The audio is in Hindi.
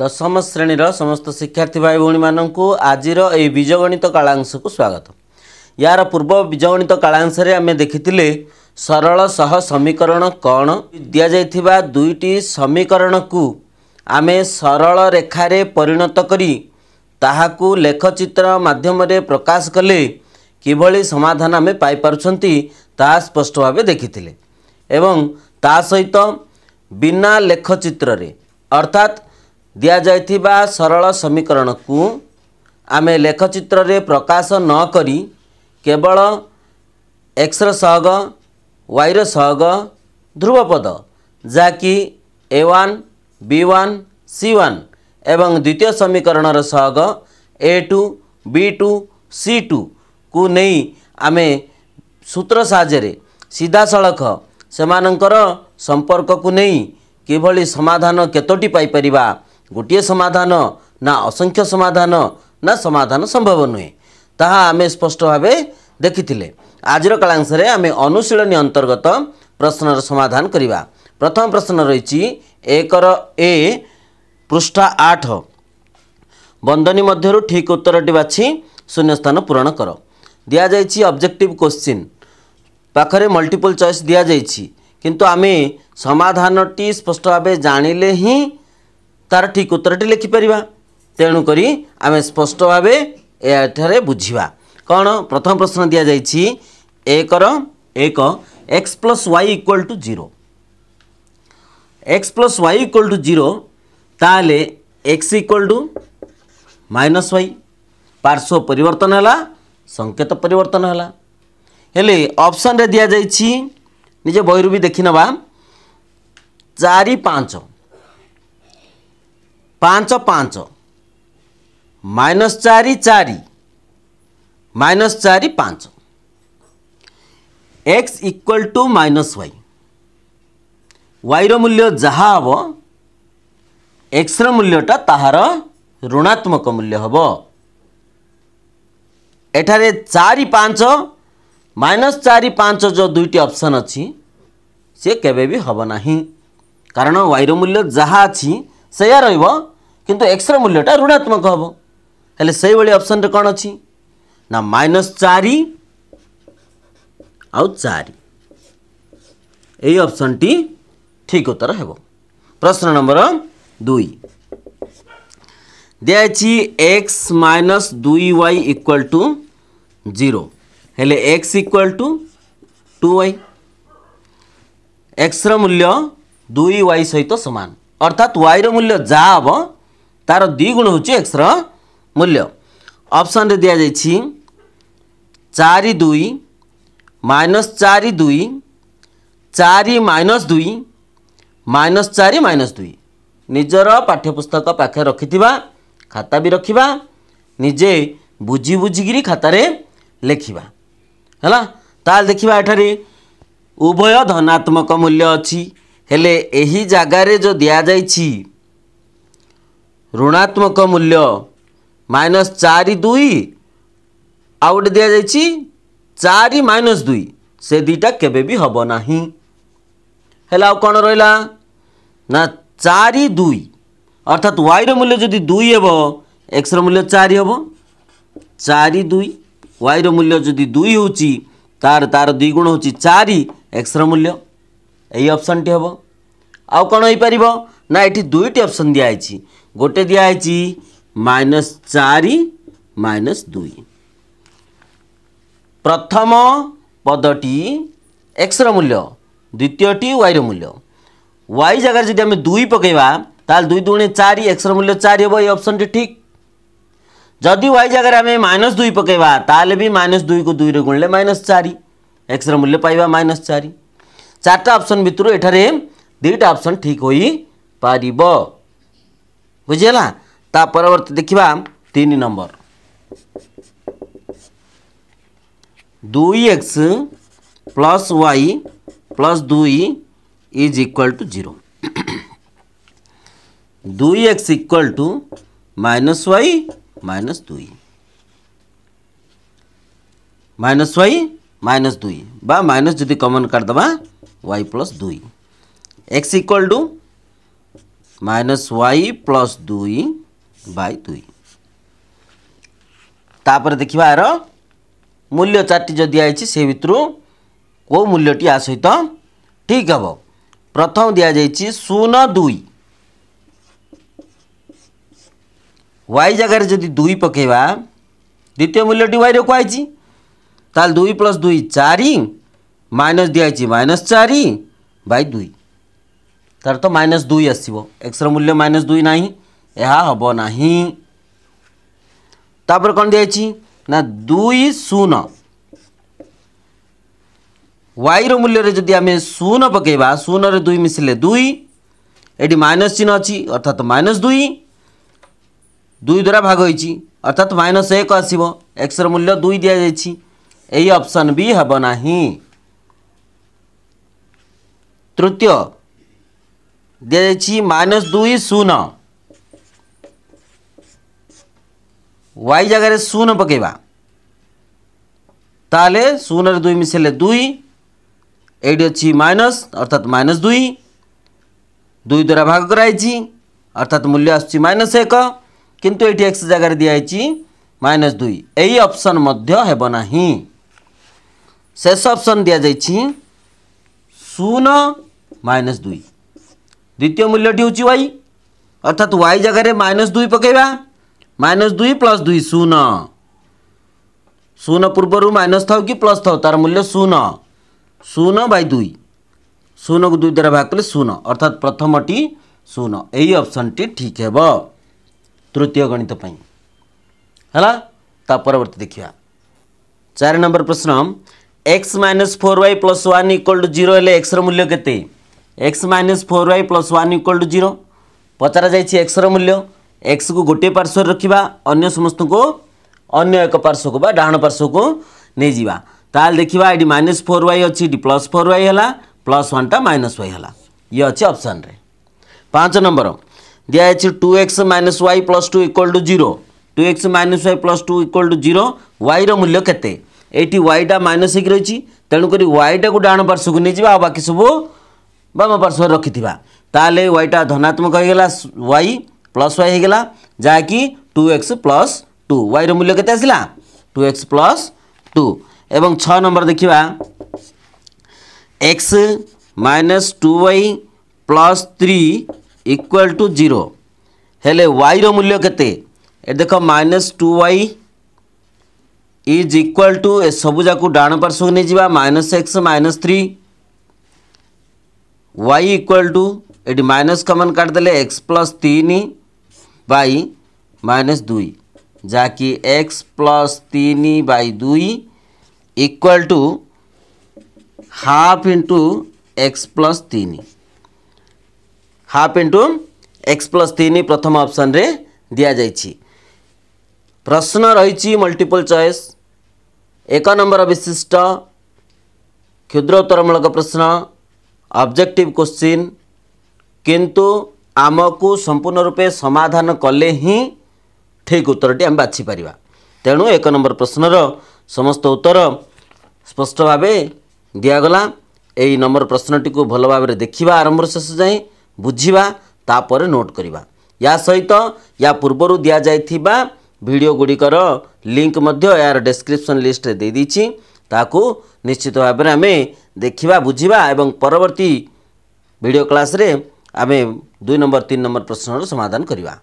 ଦଶମ ଶ୍ରେଣୀର ସମସ୍ତ ଶିକ୍ଷାର୍ଥୀ ଭାଇ ଭଉଣୀମାନଙ୍କୁ ଆଜିର ଏହି ବୀଜଗଣିତ କାଳାଂଶକୁ ସ୍ୱାଗତ ଏହାର ପୂର୍ବ ବୀଜଗଣିତ କାଳାଂଶରେ ଆମେ ଦେଖିଥିଲେ ସରଳ ସହ ସମୀକରଣ କ'ଣ ଦିଆଯାଇଥିବା ଦୁଇଟି ସମୀକରଣକୁ ଆମେ ସରଳ ରେଖାରେ ପରିଣତ କରି ତାହାକୁ ଲେଖଚିତ୍ର ମାଧ୍ୟମରେ ପ୍ରକାଶ କଲେ କିଭଳି ସମାଧାନ ଆମେ ପାଇପାରୁଛନ୍ତି ତାହା ସ୍ପଷ୍ଟ ଭାବେ ଦେଖିଥିଲେ ଏବଂ ତା ସହିତ ବିନା ଲେଖଚିତ୍ରରେ ଅର୍ଥାତ୍ ଦିଆଯାଇଥିବା ସରଳ ସମୀକରଣକୁ ଆମେ ଲେଖଚିତ୍ରରେ ପ୍ରକାଶ ନକରି କେବଳ ଏକ୍ସର ସହଗ ୱାଇର ସହଗ ଧ୍ରୁବପଦ ଯାହାକି A one B one C one ଏବଂ ଦ୍ୱିତୀୟ ସମୀକରଣର ସହଗ A two B two C ଟୁକୁ ନେଇ ଆମେ ସୂତ୍ର ସାହାଯ୍ୟରେ ସିଧାସଳଖ ସେମାନଙ୍କର ସମ୍ପର୍କକୁ ନେଇ କିଭଳି ସମାଧାନ କେତୋଟି ପାଇପାରିବା ଗୋଟିଏ ସମାଧାନ ନା ଅସଂଖ୍ୟ ସମାଧାନ ନା ସମାଧାନ ସମ୍ଭବ ନୁହେଁ ତାହା ଆମେ ସ୍ପଷ୍ଟ ଭାବେ ଦେଖିଥିଲେ ଆଜିର କାଳାଂଶରେ ଆମେ ଅନୁଶୀଳନୀ ଅନ୍ତର୍ଗତ ପ୍ରଶ୍ନର ସମାଧାନ କରିବା ପ୍ରଥମ ପ୍ରଶ୍ନ ରହିଛି ଏକର ଏ ପୃଷ୍ଠା ଆଠ ବନ୍ଦନୀ ମଧ୍ୟରୁ ଠିକ୍ ଉତ୍ତରଟି ବାଛି ଶୂନ୍ୟସ୍ଥାନ ପୂରଣ କର ଦିଆଯାଇଛି ଅବଜେକ୍ଟିଭ୍ କୋଶ୍ଚିନ୍ ପାଖରେ ମଲ୍ଟିପୁଲ୍ ଚଏସ୍ ଦିଆଯାଇଛି କିନ୍ତୁ ଆମେ ସମାଧାନଟି ସ୍ପଷ୍ଟ ଭାବେ ଜାଣିଲେ ହିଁ ତା'ର ଠିକ୍ ଉତ୍ତରଟି ଲେଖିପାରିବା ତେଣୁକରି ଆମେ ସ୍ପଷ୍ଟ ଭାବେ ଏଠାରେ ବୁଝିବା କ'ଣ ପ୍ରଥମ ପ୍ରଶ୍ନ ଦିଆଯାଇଛି ଏକର ଏକ x plus y equal to zero x plus y equal to zero ତାହେଲେ x equal to minus y ପାର୍ଶ୍ୱ ପରିବର୍ତ୍ତନ ହେଲା ସଙ୍କେତ ପରିବର୍ତ୍ତନ ହେଲା ହେଲେ ଅପସନ୍ରେ ଦିଆଯାଇଛି ନିଜ ବହିରୁ ବି ଦେଖିନେବା ଚାରି ପାଞ୍ଚ ପାଞ୍ଚ ପାଞ୍ଚ ମାଇନସ୍ ଚାରି ଚାରି ମାଇନସ୍ ଚାରି ପାଞ୍ଚ x equal to minus y ୱାଇର ମୂଲ୍ୟ ଯାହା ହେବ ଏକ୍ସର ମୂଲ୍ୟଟା ତାହାର ଋଣାତ୍ମକ ମୂଲ୍ୟ ହେବ ଏଠାରେ ଚାରି ପାଞ୍ଚ ମାଇନସ୍ ଚାରି ପାଞ୍ଚ ଯେଉଁ ଦୁଇଟି ଅପସନ୍ ଅଛି ସେ କେବେ ବି ହେବ ନାହିଁ କାରଣ ୱାଇର ମୂଲ୍ୟ ଯାହା ଅଛି से रु एक्सर मूल्यटा ऋणात्मक हम हेल्ले से भाई अपसन रे कौन अच्छी ना माइनस चारि आारि यपसन टी ठीक उत्तर है प्रश्न नंबर दुई दि एक्स माइनस दुई y equal to zero x equal to two y एक्सर मूल्य दुई वाई सहित सामान অর্থাৎ ওয়াইর মূল্য যা হব তার দ্বিগুণ হচ্ছে এক্সর মূল্য অপসনরে দিয়েছি চারি দুই মাইনস চারি দুই চারি মাইনস দুই মাইনস চারি মাଇନସ୍ ଦୁଇ ନିଜର ପାଠ୍ୟପୁସ୍ତକ ପାଖରେ ରଖିଥିବା ଖାତା ବି ରଖିବା ନିଜେ ବୁଝି ବୁଝିକିରି ଖାତାରେ ଲେଖିବା ହେଲା ତାହେଲେ ଦେଖିବା ଏଠାରେ ଉଭୟ ଧନାତ୍ମକ ମୂଲ୍ୟ ଅଛି ହେଲେ ଏହି ଜାଗାରେ ଯେଉଁ ଦିଆଯାଇଛି ଋଣାତ୍ମକ ମୂଲ୍ୟ ମାଇନସ୍ ଚାରି ଦୁଇ ଆଉ ଗୋଟେ ଦିଆଯାଇଛି ଚାରି ମାଇନସ୍ ଦୁଇ ସେ ଦୁଇଟା କେବେ ବି ହେବ ନାହିଁ ହେଲେ ଆଉ କ'ଣ ରହିଲା ନା ଚାରି ଦୁଇ ଅର୍ଥାତ୍ ୱାଇର ମୂଲ୍ୟ ଯଦି ଦୁଇ ହେବ ଏକ୍ସର ମୂଲ୍ୟ ଚାରି ହେବ ଚାରି ଦୁଇ ୱାଇର ମୂଲ୍ୟ ଯଦି ଦୁଇ ହେଉଛି ତାର ତାର ଦୁଇ ଗୁଣ ହେଉଛି ଚାରି ଏକ୍ସର ମୂଲ୍ୟ এই অপশনটি হব আউ কোণ হইপারিব না এটি দুইটি অপশন দিয়া হয়েছি গোটে দিয়া হয়েছি মাইনস চারি মাইনস দুই প্রথম পদটি এক্সর মূল্য দ্বিতীয়টি ওয়াইর মূল্য ওয়াই জায়গায় যদি আমি দুই পকাইবা তাহলে দুই দুগুণে চারি এক্সর মূল্য চারি হব এই অপশনটি ঠিক যদি ওয়াই জায়গায় আমি মাইনস দুই পকাইবা তাহলে বি মাইনস দুই কু দুই গুণলে মাইনস চারি এক্সর মূল্য পাইবা মাইনস চারি चार्टा अप्सन भितर एठारे दुईटा अप्सन ठीक हो पार बुझेगा परवर्त देखा तीन नंबर दुई एक्स प्लस वाई प्लस दुई इज इक्वल टू जीरो दुई x equal to minus y minus दुई माइनस वाई माइनस दुई बा माइनस जो कमन काटदे वाई प्लस दुई x equal to minus y plus दुई बै दुई तापर देखा यार मूल्य चार जो दिखाई से भितर कौ मूल्यटी या सहित ठीक हम प्रथम दि जा शून दुई वाई जगार जब दुई पकवा द्वितीय मूल्यटी वाई रखाई ताल दुई प्लस दुई चार মাইনাস দিয়েছি মাইনাস চারি বাই দুই তার তো মাইনাস দুই আসব এক্সর মূল্য মাইনাস দুই না হব না তাপরে কম দিয়েছি না দুই শূন্য ওয়াইর মূল্যরে যদি আমি শূন্য পকাইবা শূন্যরে দুই মিশিলে দুই এটি মাইনাস চিহ্ন অছি অর্থাৎ মাইনাস দুই দুই দ্বারা ভাগ হয়েছি অর্থাৎ মাইনাস এক আসব এক্সর মূল্য দুই দিয়েছি এই অপশন বি হব না তৃতীয় দিয়ে যাইছি মাইনস দুই শূন্য ওয়াই জায়গায় শূন্য পকাইবা তাহলে শূন্যের দুই মিশাইলে দুই এইটি অছি মাইনস অর্থাৎ মাইনস দুই দুই দ্বারা ভাগ করা হয়েছি অর্থাৎ মূল্য আসছে মাইনস এক কিন্তু এটি এক্স জায়গায় দিয়া হয়েছি মাইনস দুই এই অপশন মধ্য হব না শেষ অপশন দিয়া যাইছি শূন্য মাইনস দুই দ্বিতীয় মূল্যটি হচ্ছে ওয়াই অর্থাৎ ওয়াই জায়গায় মাইনস দুই পকাইবা মাইনস দুই প্লস দুই শূন্য শূন্য পূর্বর মাইনস থাও কি প্লস থাও তার মূল্য শূন্য শূন্য বাই দুই শূন্যকে দুই দ্বারা ভাগ কলে শূন্য অর্থাৎ প্রথমটি শূন্য এই অপশনটি ঠিক হব তৃতীয় গণিত পাই হলা তা পরবর্তী দেখিবা চারি নম্বর প্রশ্ন x minus four y plus one equal to zero হলে এক্সর মূল্য কেতে x minus four y plus one equal to zero पचार जाए एक्सर मूल्य एक्स को गोटे पार्श्व रखा अगर समस्त को अगर एक पार्श्व को डाण पार्श्व को नहीं जावा ताल देखा ये माइनस फोर वाई अच्छी प्लस फोर वाई है प्लस वन टा माइनस वाई है ये अच्छे अप्सन पाँच नंबर दिखाई two x minus y plus two equal to zero two x minus y plus two equal to zero वाइर मूल्य के वाईटा माइनस होकर रही तेणुक वाईटा को डाण पार्श्व को नहीं जावा बाकी सबू वाम पार्श्व रखि ताले वाईटा धनात्मक हो गला वाई प्लस वाई होगा जहाँकि two x plus two y रूल्य के टू एक्स प्लस टू एवं छ नंबर देखा x minus two y plus three equal to zero हेले वाई रूल्य के देख minus two y is equal to सबूक डाण पार्श्व नहीं जा minus x minus three y equal to ये माइनस कमन काटदे एक्स प्लस तीन बै माइनस दुई जहाँकि एक्स प्लस तीन बै दुई equal to half into x plus तीन हाफ इंटु एक्स प्लस तीन प्रथम ऑप्शन रे जाइए प्रश्न रही मल्टीपल चॉइस एक नंबर विशिष्ट क्षुद्रोत्तरमूलक प्रश्न ଅବଜେକ୍ଟିଭ୍ କ୍ୱଶ୍ଚିନ୍ କିନ୍ତୁ ଆମକୁ ସମ୍ପୂର୍ଣ୍ଣ ରୂପେ ସମାଧାନ କଲେ ହିଁ ଠିକ୍ ଉତ୍ତରଟି ଆମେ ବାଛିପାରିବା ତେଣୁ ଏକ ନମ୍ବର ପ୍ରଶ୍ନର ସମସ୍ତ ଉତ୍ତର ସ୍ପଷ୍ଟ ଭାବେ ଦିଆଗଲା ଏଇ ନମ୍ବର ପ୍ରଶ୍ନଟିକୁ ଭଲ ଭାବରେ ଦେଖିବା ଆରମ୍ଭରୁ ଶେଷ ଯାଏଁ ବୁଝିବା ତାପରେ ନୋଟ୍ କରିବା ୟା ସହିତ ୟା ପୂର୍ବରୁ ଦିଆଯାଇଥିବା ଭିଡ଼ିଓ ଗୁଡ଼ିକର ଲିଙ୍କ ମଧ୍ୟ ଏହାର ଡେସ୍କ୍ରିପସନ୍ ଲିଷ୍ଟରେ ଦେଇଦେଇଛି ତାହାକୁ ନିଶ୍ଚିତ ଭାବରେ ଆମେ ଦେଖିବା ବୁଝିବା ଏବଂ ପରବର୍ତ୍ତୀ ଭିଡ଼ିଓ କ୍ଲାସ୍ରେ ଆମେ ଦୁଇ ନମ୍ବର ତିନି ନମ୍ବର ପ୍ରଶ୍ନର ସମାଧାନ କରିବା